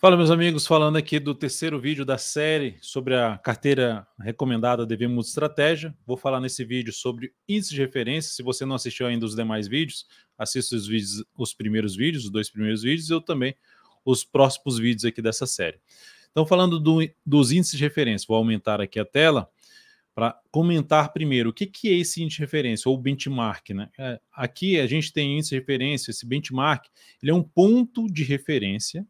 Fala, meus amigos, falando aqui do terceiro vídeo da série sobre a carteira recomendada DV estratégia. Vou falar nesse vídeo sobre índice de referência. Se você não assistiu ainda os demais vídeos, assista os, vídeos, os primeiros vídeos, os dois primeiros vídeos, e eu também os próximos vídeos aqui dessa série. Então, falando do, dos índices de referência, vou aumentar aqui a tela para comentar primeiro o que, que é esse índice de referência ou benchmark. Né? É, aqui a gente tem índice de referência, esse benchmark, ele é um ponto de referência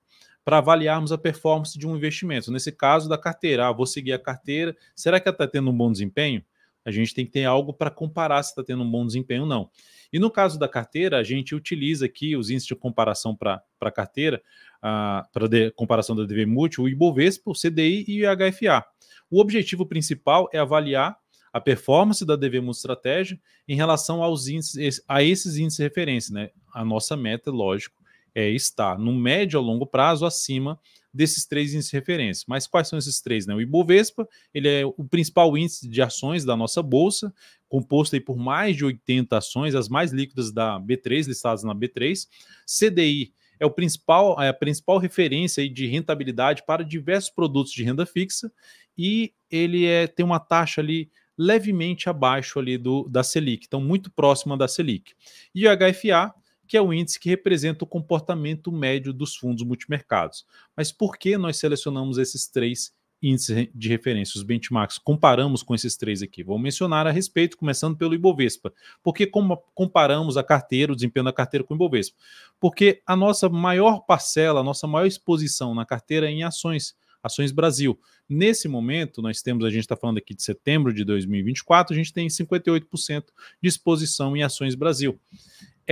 para avaliarmos a performance de um investimento. Nesse caso, da carteira. Ah, vou seguir a carteira. Será que ela está tendo um bom desempenho? A gente tem que ter algo para comparar se está tendo um bom desempenho ou não. E no caso da carteira, a gente utiliza aqui os índices de comparação para a carteira, para para comparação da DV Multi, o Ibovespa, o CDI e o HFA. O objetivo principal é avaliar a performance da DV Multi Estratégia em relação aos índices, a esses índices de referência, né? A nossa meta, lógico, é, está no médio a longo prazo acima desses três índices de referência. Mas quais são esses três? Né? O Ibovespa, ele é o principal índice de ações da nossa bolsa, composto aí por mais de 80 ações, as mais líquidas da B3, listadas na B3. CDI é o principal, é a principal referência aí de rentabilidade para diversos produtos de renda fixa e ele é, tem uma taxa ali levemente abaixo ali do, da Selic, então muito próxima da Selic. E o HFA que é o índice que representa o comportamento médio dos fundos multimercados. Mas por que nós selecionamos esses três índices de referência, os benchmarks, comparamos com esses três aqui. Vou mencionar a respeito, começando pelo Ibovespa. porque comparamos a carteira, o desempenho da carteira com o Ibovespa? Porque a nossa maior parcela, a nossa maior exposição na carteira é em ações, ações Brasil. Nesse momento, nós temos, a gente está falando aqui de setembro de 2024, a gente tem 58% de exposição em ações Brasil.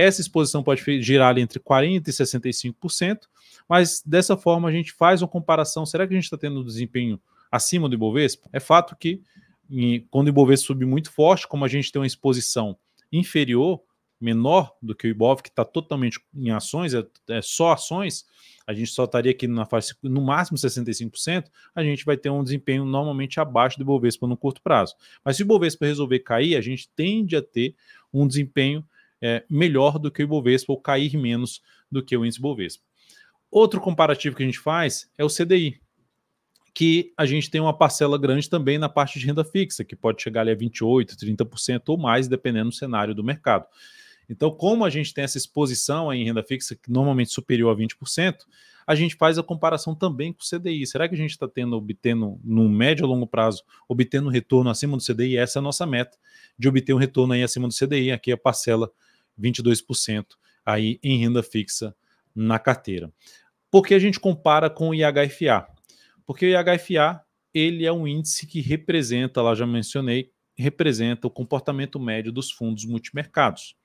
Essa exposição pode girar ali entre 40% e 65%, mas dessa forma a gente faz uma comparação. Será que a gente está tendo um desempenho acima do Ibovespa? É fato que em, quando o Ibovespa subir muito forte, como a gente tem uma exposição inferior, menor do que o Ibov, que está totalmente em ações, é, é, só ações, a gente só estaria aqui na no máximo 65%, a gente vai ter um desempenho normalmente abaixo do Ibovespa no curto prazo. Mas se o Ibovespa resolver cair, a gente tende a ter um desempenho é, melhor do que o Ibovespa ou cair menos do que o índice Ibovespa. Outro comparativo que a gente faz é o CDI, que a gente tem uma parcela grande também na parte de renda fixa, que pode chegar ali a 28%, 30% ou mais, dependendo do cenário do mercado. Então, como a gente tem essa exposição em renda fixa, que normalmente superior a 20%, a gente faz a comparação também com o CDI. Será que a gente está tendo, obtendo, no médio a longo prazo, obtendo um retorno acima do CDI? Essa é a nossa meta, de obter um retorno aí acima do CDI, aqui é a parcela 22% aí em renda fixa na carteira. Por que a gente compara com o IHFA? Porque o IHFA ele é um índice que representa, lá já mencionei, representa o comportamento médio dos fundos multimercados.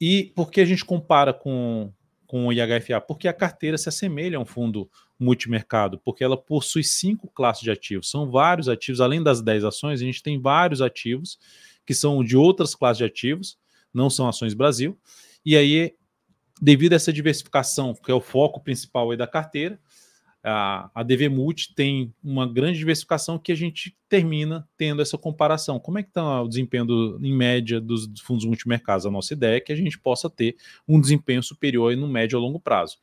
E por que a gente compara com, com o IHFA? Porque a carteira se assemelha a um fundo multimercado, porque ela possui cinco classes de ativos. São vários ativos, além das 10 ações, a gente tem vários ativos que são de outras classes de ativos não são ações Brasil. E aí, devido a essa diversificação, que é o foco principal aí da carteira, a, a DV Multi tem uma grande diversificação que a gente termina tendo essa comparação. Como é que está o desempenho do, em média dos fundos multimercados? A nossa ideia é que a gente possa ter um desempenho superior no médio a longo prazo.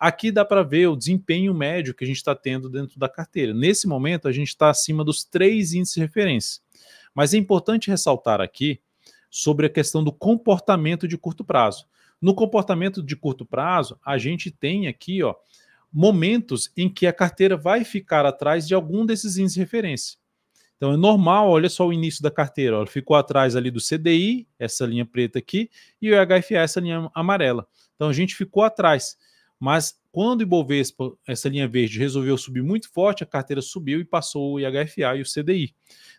Aqui dá para ver o desempenho médio que a gente está tendo dentro da carteira. Nesse momento, a gente está acima dos três índices de referência. Mas é importante ressaltar aqui sobre a questão do comportamento de curto prazo. No comportamento de curto prazo, a gente tem aqui ó, momentos em que a carteira vai ficar atrás de algum desses índices de referência. Então é normal, olha só o início da carteira, ó, ficou atrás ali do CDI, essa linha preta aqui, e o HFA, essa linha amarela. Então a gente ficou atrás. Mas quando o Ibovespa, essa linha verde, resolveu subir muito forte, a carteira subiu e passou o IHFA e o CDI.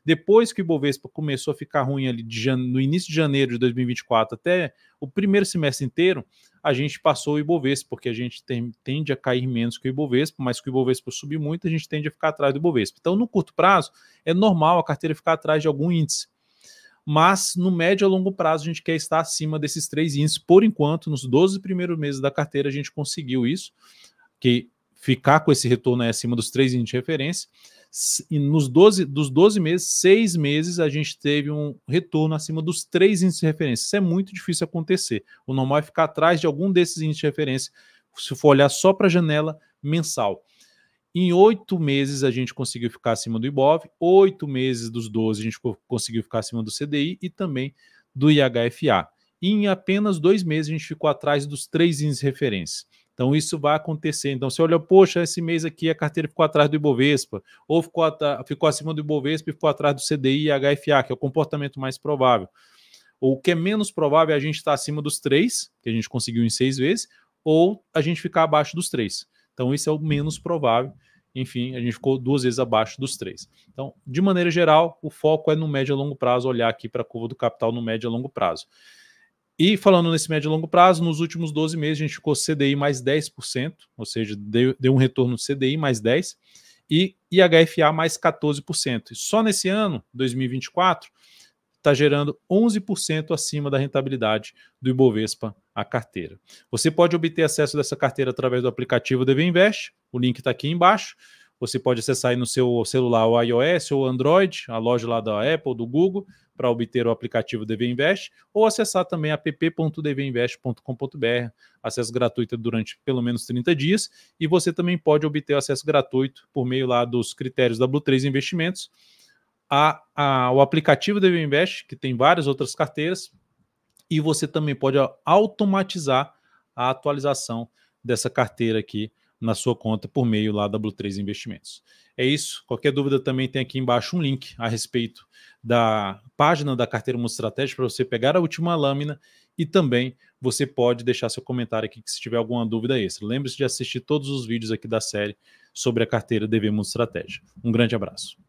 Depois que o Ibovespa começou a ficar ruim ali de, no início de janeiro de 2024 até o primeiro semestre inteiro, a gente passou o Ibovespa, porque a gente tem, tende a cair menos que o Ibovespa, mas que o Ibovespa subir muito, a gente tende a ficar atrás do Ibovespa. Então, no curto prazo, é normal a carteira ficar atrás de algum índice mas no médio a longo prazo a gente quer estar acima desses três índices. Por enquanto, nos 12 primeiros meses da carteira, a gente conseguiu isso, que ficar com esse retorno acima dos três índices de referência. E nos 12, dos 12 meses, seis meses a gente teve um retorno acima dos três índices de referência. Isso é muito difícil acontecer. O normal é ficar atrás de algum desses índices de referência, se for olhar só para a janela mensal. Em oito meses a gente conseguiu ficar acima do IBOV, oito meses dos 12 a gente conseguiu ficar acima do CDI e também do IHFA. E em apenas dois meses a gente ficou atrás dos três índices de referência. Então isso vai acontecer. Então você olha, poxa, esse mês aqui a carteira ficou atrás do Ibovespa, ou ficou, ficou acima do Ibovespa e ficou atrás do CDI e IHFA, que é o comportamento mais provável. Ou o que é menos provável é a gente estar acima dos três, que a gente conseguiu em seis vezes, ou a gente ficar abaixo dos três. Então, isso é o menos provável. Enfim, a gente ficou duas vezes abaixo dos três. Então, de maneira geral, o foco é no médio e longo prazo, olhar aqui para a curva do capital no médio e longo prazo. E falando nesse médio e longo prazo, nos últimos 12 meses a gente ficou CDI mais 10%, ou seja, deu, deu um retorno CDI mais 10% e IHFA mais 14%. E só nesse ano, 2024, está gerando 11% acima da rentabilidade do Ibovespa a carteira. Você pode obter acesso dessa carteira através do aplicativo DV Invest, o link está aqui embaixo. Você pode acessar aí no seu celular o iOS ou Android, a loja lá da Apple, do Google, para obter o aplicativo DV Invest, ou acessar também app.dvinvest.com.br, acesso gratuito durante pelo menos 30 dias, e você também pode obter acesso gratuito por meio lá dos critérios da Blue 3 Investimentos, a, a, o aplicativo DV Invest, que tem várias outras carteiras, e você também pode automatizar a atualização dessa carteira aqui na sua conta por meio lá da Blue 3 Investimentos. É isso. Qualquer dúvida também tem aqui embaixo um link a respeito da página da carteira Mundo Estratégico para você pegar a última lâmina e também você pode deixar seu comentário aqui se tiver alguma dúvida extra. Lembre-se de assistir todos os vídeos aqui da série sobre a carteira DV Mundo Estratégia. Um grande abraço.